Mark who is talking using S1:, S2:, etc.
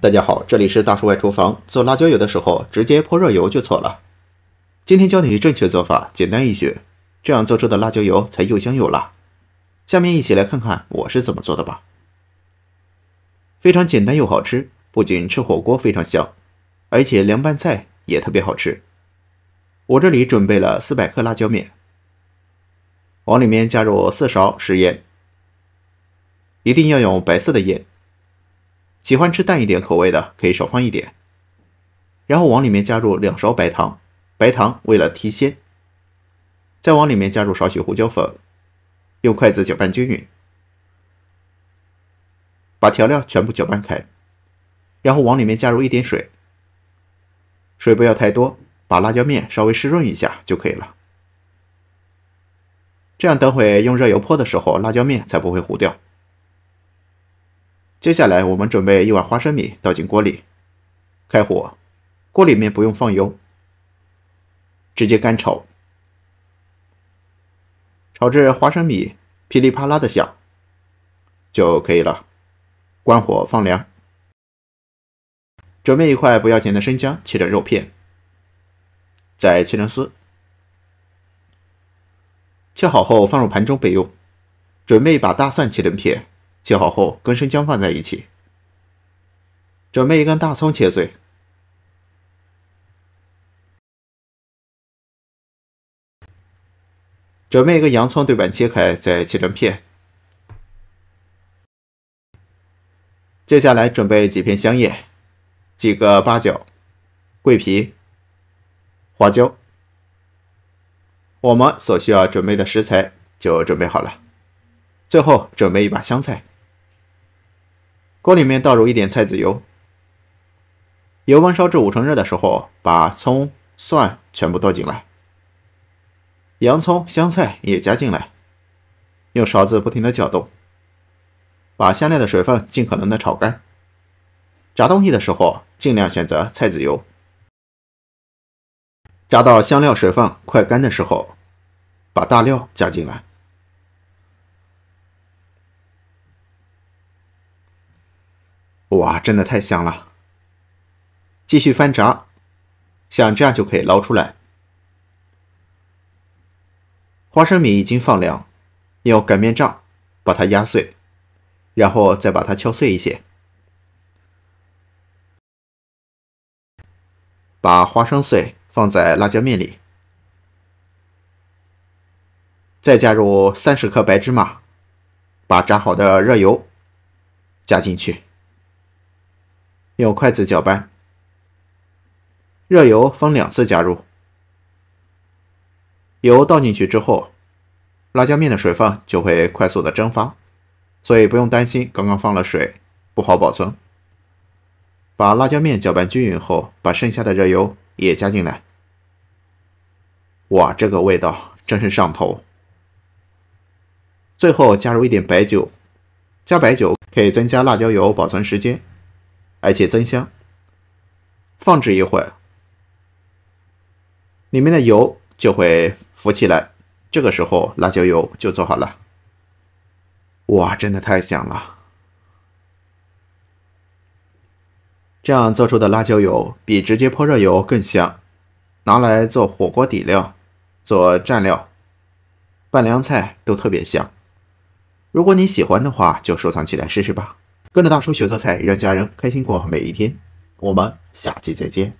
S1: 大家好，这里是大叔外厨房。做辣椒油的时候，直接泼热油就错了。今天教你正确做法，简单易学，这样做出的辣椒油才又香又辣。下面一起来看看我是怎么做的吧。非常简单又好吃，不仅吃火锅非常香，而且凉拌菜也特别好吃。我这里准备了四百克辣椒面，往里面加入四勺食盐，一定要用白色的盐。喜欢吃淡一点口味的，可以少放一点，然后往里面加入两勺白糖，白糖为了提鲜，再往里面加入少许胡椒粉，用筷子搅拌均匀，把调料全部搅拌开，然后往里面加入一点水，水不要太多，把辣椒面稍微湿润一下就可以了，这样等会用热油泼的时候，辣椒面才不会糊掉。接下来，我们准备一碗花生米，倒进锅里，开火。锅里面不用放油，直接干炒，炒至花生米噼里啪啦的响，就可以了。关火，放凉。准备一块不要钱的生姜，切成肉片，再切成丝。切好后放入盘中备用。准备一把大蒜，切成片。切好后跟生姜放在一起。准备一根大葱切碎。准备一个洋葱对半切开，再切成片。接下来准备几片香叶，几个八角、桂皮、花椒。我们所需要准备的食材就准备好了。最后准备一把香菜。锅里面倒入一点菜籽油，油温烧至五成热的时候，把葱蒜全部倒进来，洋葱、香菜也加进来，用勺子不停的搅动，把香料的水分尽可能的炒干。炸东西的时候，尽量选择菜籽油。炸到香料水分快干的时候，把大料加进来。哇，真的太香了！继续翻炸，像这样就可以捞出来。花生米已经放凉，用擀面杖把它压碎，然后再把它敲碎一些。把花生碎放在辣椒面里，再加入三十克白芝麻，把炸好的热油加进去。用筷子搅拌，热油分两次加入。油倒进去之后，辣椒面的水分就会快速的蒸发，所以不用担心刚刚放了水不好保存。把辣椒面搅拌均匀后，把剩下的热油也加进来。哇，这个味道真是上头！最后加入一点白酒，加白酒可以增加辣椒油保存时间。而且增香，放置一会儿，里面的油就会浮起来，这个时候辣椒油就做好了。哇，真的太香了！这样做出的辣椒油比直接泼热油更香，拿来做火锅底料、做蘸料、拌凉菜都特别香。如果你喜欢的话，就收藏起来试试吧。跟着大叔学做菜，让家人开心过每一天。我们下期再见。